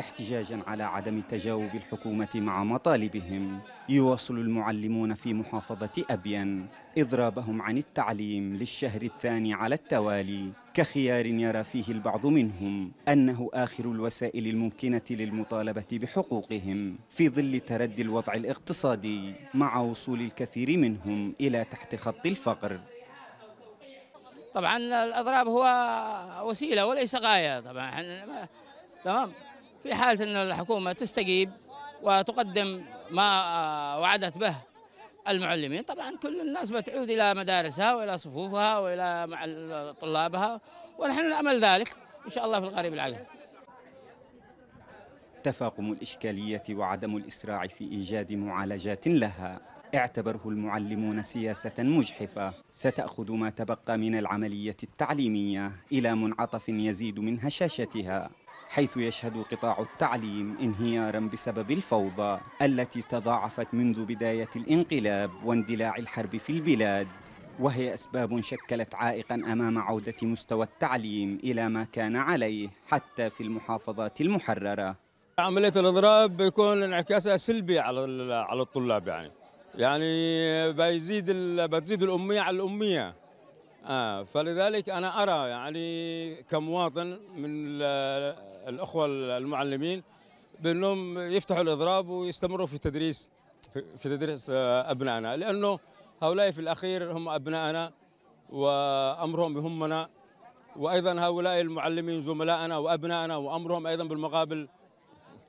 احتجاجا على عدم تجاوب الحكومة مع مطالبهم يواصل المعلمون في محافظة أبين إضرابهم عن التعليم للشهر الثاني على التوالي كخيار يرى فيه البعض منهم أنه آخر الوسائل الممكنة للمطالبة بحقوقهم في ظل تردي الوضع الاقتصادي مع وصول الكثير منهم إلى تحت خط الفقر طبعا الأضراب هو وسيلة وليس غاية طبعا تمام في حالة أن الحكومة تستجيب وتقدم ما وعدت به المعلمين طبعا كل الناس بتعود إلى مدارسها وإلى صفوفها وإلى مع طلابها ونحن نأمل ذلك إن شاء الله في القريب العاجل تفاقم الإشكالية وعدم الإسراع في إيجاد معالجات لها اعتبره المعلمون سياسة مجحفة ستأخذ ما تبقى من العملية التعليمية إلى منعطف يزيد من هشاشتها حيث يشهد قطاع التعليم انهيارا بسبب الفوضى التي تضاعفت منذ بداية الانقلاب واندلاع الحرب في البلاد وهي أسباب شكلت عائقا أمام عودة مستوى التعليم إلى ما كان عليه حتى في المحافظات المحررة عملية الإضراب بيكون انعكاسها سلبي على على الطلاب يعني يعني بيزيد بتزيد الأمية على الأمية آه فلذلك أنا أرى يعني كمواطن من الأخوة المعلمين بأنهم يفتحوا الإضراب ويستمروا في تدريس في تدريس آه، أبنائنا لأنه هؤلاء في الأخير هم أبنائنا وأمرهم بهمنا وأيضا هؤلاء المعلمين زملائنا وأبنائنا وأمرهم أيضا بالمقابل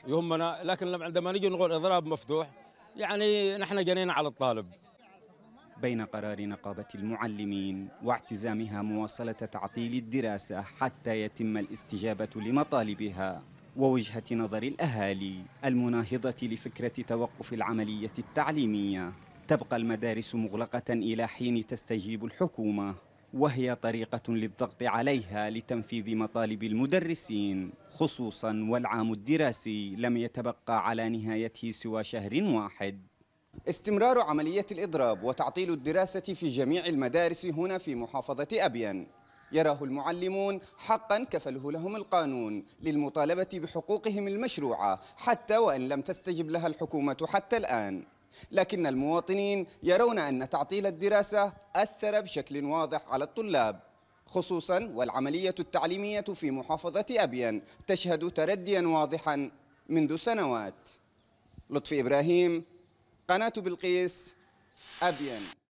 يهمنا لكن عندما نجي نقول إضراب مفتوح يعني نحن جنينا على الطالب بين قرار نقابة المعلمين واعتزامها مواصلة تعطيل الدراسة حتى يتم الاستجابة لمطالبها ووجهة نظر الأهالي المناهضة لفكرة توقف العملية التعليمية تبقى المدارس مغلقة إلى حين تستجيب الحكومة وهي طريقة للضغط عليها لتنفيذ مطالب المدرسين خصوصا والعام الدراسي لم يتبقى على نهايته سوى شهر واحد استمرار عملية الإضراب وتعطيل الدراسة في جميع المدارس هنا في محافظة أبين يراه المعلمون حقا كفله لهم القانون للمطالبة بحقوقهم المشروعة حتى وإن لم تستجب لها الحكومة حتى الآن لكن المواطنين يرون أن تعطيل الدراسة أثر بشكل واضح على الطلاب خصوصا والعملية التعليمية في محافظة أبين تشهد ترديا واضحا منذ سنوات لطفي إبراهيم قناة بلقيس أبين